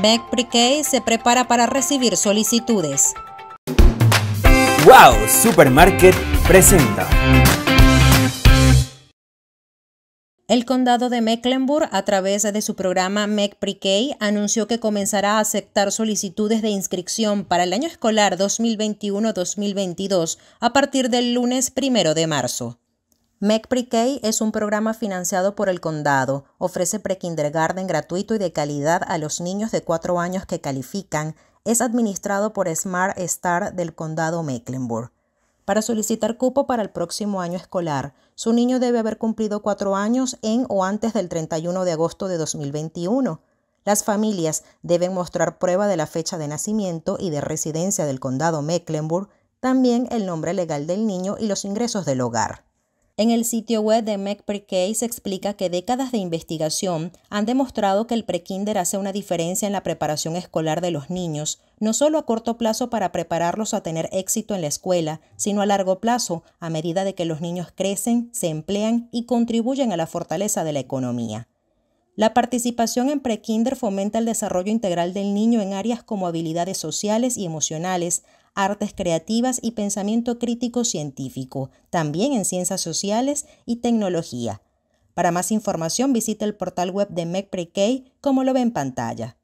Beck se prepara para recibir solicitudes. ¡Wow! Supermarket presenta. El condado de Mecklenburg, a través de su programa MecPriK, anunció que comenzará a aceptar solicitudes de inscripción para el año escolar 2021-2022 a partir del lunes primero de marzo. Pre-K es un programa financiado por el condado. Ofrece pre-kindergarten gratuito y de calidad a los niños de 4 años que califican. Es administrado por Smart Star del condado Mecklenburg. Para solicitar cupo para el próximo año escolar, su niño debe haber cumplido 4 años en o antes del 31 de agosto de 2021. Las familias deben mostrar prueba de la fecha de nacimiento y de residencia del condado Mecklenburg, también el nombre legal del niño y los ingresos del hogar. En el sitio web de Pre-K se explica que décadas de investigación han demostrado que el prekinder hace una diferencia en la preparación escolar de los niños, no solo a corto plazo para prepararlos a tener éxito en la escuela, sino a largo plazo, a medida de que los niños crecen, se emplean y contribuyen a la fortaleza de la economía. La participación en prekinder fomenta el desarrollo integral del niño en áreas como habilidades sociales y emocionales, artes creativas y pensamiento crítico científico, también en ciencias sociales y tecnología. Para más información visite el portal web de Pre-K como lo ve en pantalla.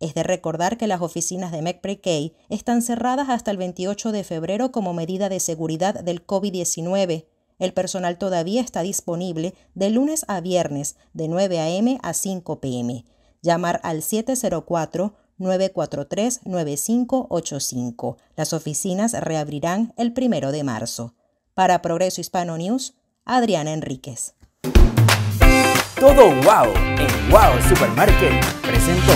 Es de recordar que las oficinas de Pre-K están cerradas hasta el 28 de febrero como medida de seguridad del COVID-19. El personal todavía está disponible de lunes a viernes de 9 a.m. a 5 p.m. Llamar al 704 943-9585. Las oficinas reabrirán el primero de marzo. Para Progreso Hispano News, Adriana Enríquez. Todo wow en Wow Supermarket presentó.